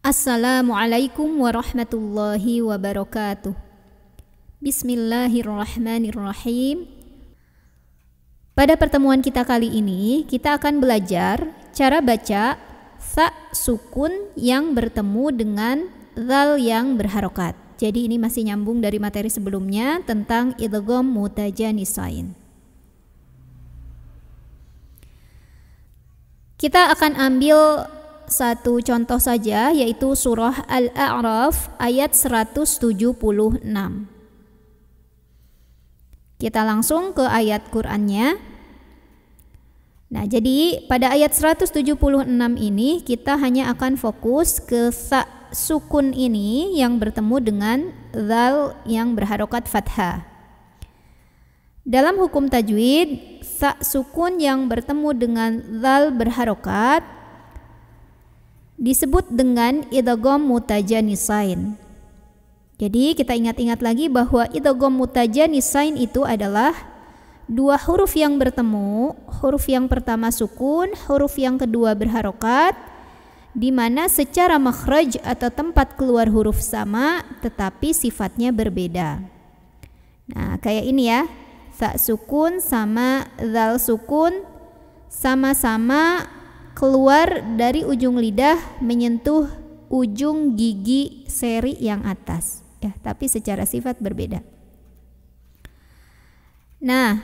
Assalamualaikum warahmatullahi wabarakatuh. Bismillahirrahmanirrahim. Pada pertemuan kita kali ini, kita akan belajar cara baca tha sukun yang bertemu dengan zal yang berharokat. Jadi ini masih nyambung dari materi sebelumnya tentang idgham mutajanisain. Kita akan ambil satu contoh saja yaitu surah Al-A'raf ayat 176. Kita langsung ke ayat Qur'annya. Nah, jadi pada ayat 176 ini kita hanya akan fokus ke sa sukun ini yang bertemu dengan zal yang berharokat fathah. Dalam hukum tajwid, sa sukun yang bertemu dengan zal berharokat disebut dengan idogom mutajanisain. Jadi kita ingat-ingat lagi bahwa idogom mutajanisain itu adalah dua huruf yang bertemu, huruf yang pertama sukun, huruf yang kedua berharokat, di mana secara makhraj atau tempat keluar huruf sama tetapi sifatnya berbeda. Nah, kayak ini ya. tak sukun sama zal sukun sama-sama keluar dari ujung lidah menyentuh ujung gigi seri yang atas ya tapi secara sifat berbeda nah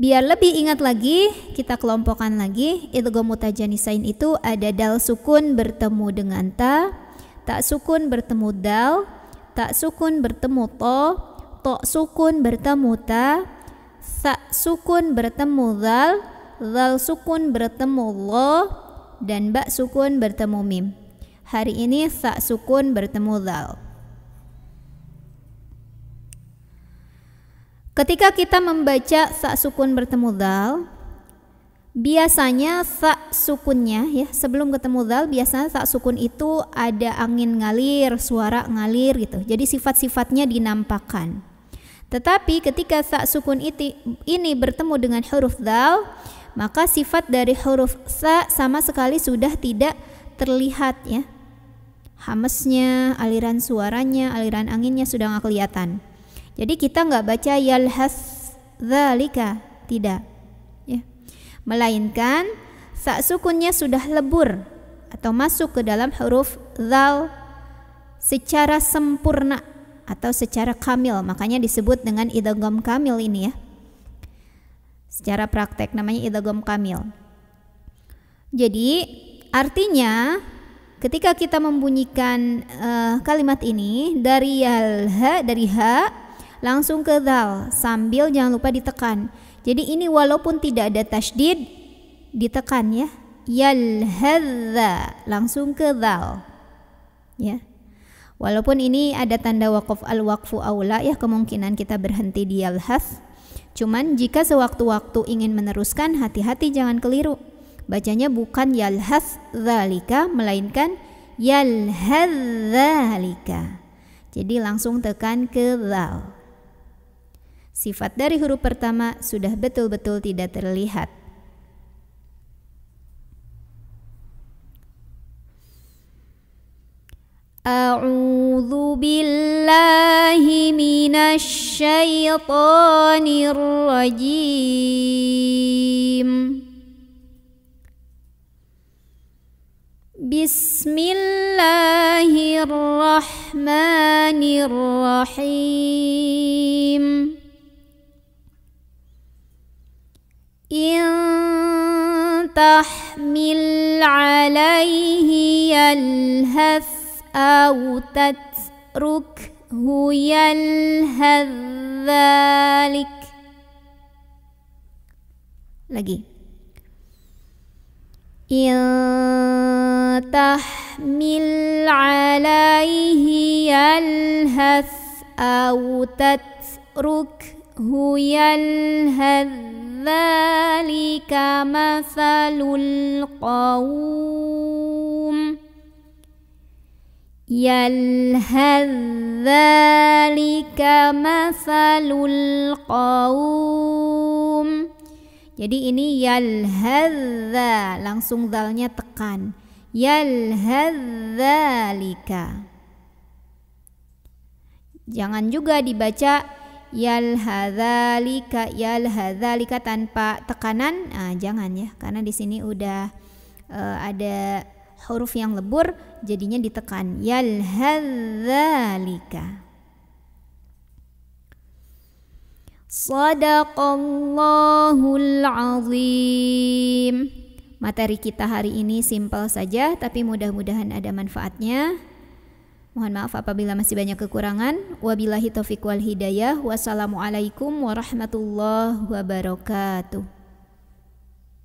biar lebih ingat lagi kita kelompokkan lagi idgham mutajanisain itu ada dal sukun bertemu dengan ta tak sukun bertemu dal tak sukun bertemu to tok sukun bertemu ta sa sukun bertemu zal, zal sukun bertemu lo, dan ba sukun bertemu mim. Hari ini sa sukun bertemu zal. Ketika kita membaca sa sukun bertemu zal, biasanya sa sukunnya ya sebelum ketemu zal biasanya sa sukun itu ada angin ngalir, suara ngalir gitu. Jadi sifat-sifatnya dinampakkan. Tetapi ketika sa sukun iti, ini bertemu dengan huruf dal, maka sifat dari huruf sa sama sekali sudah tidak terlihat ya. Hamesnya, aliran suaranya, aliran anginnya sudah nggak kelihatan. Jadi kita nggak baca yalhas zalika, tidak. Ya. Melainkan sa sukunnya sudah lebur atau masuk ke dalam huruf dal secara sempurna atau secara kamil makanya disebut dengan idagom kamil ini ya secara praktek namanya idagom kamil jadi artinya ketika kita membunyikan uh, kalimat ini dari ha dari ha langsung ke dal sambil jangan lupa ditekan jadi ini walaupun tidak ada tasdid ditekan ya yalhadza langsung ke dal ya Walaupun ini ada tanda wakaf al-wakfu aula ya kemungkinan kita berhenti di yalhath. Cuman jika sewaktu-waktu ingin meneruskan hati-hati jangan keliru. Bacanya bukan yalhas zalika melainkan yalhadzalika. Jadi langsung tekan ke zal. Sifat dari huruf pertama sudah betul-betul tidak terlihat. أعوذ بالله من الشيطان الرجيم بسم الله الرحمن الرحيم إن تحمل عليه يلهث أو تتركه يلهث ذلك lagi إن تحمل عليه يلهث أو تتركه يلهث ذلك مثل القوم yalhadzalika ذلك masalul qaum jadi ini yalhadza langsung dalnya tekan yalhadzalika jangan juga dibaca yalhadzalika yalhadzalika tanpa tekanan nah, jangan ya karena di sini udah uh, ada huruf yang lebur jadinya ditekan yalhadzalika Sadaqallahul azim Materi kita hari ini simple saja tapi mudah-mudahan ada manfaatnya Mohon maaf apabila masih banyak kekurangan Wabillahi taufiq wal hidayah Wassalamualaikum warahmatullahi wabarakatuh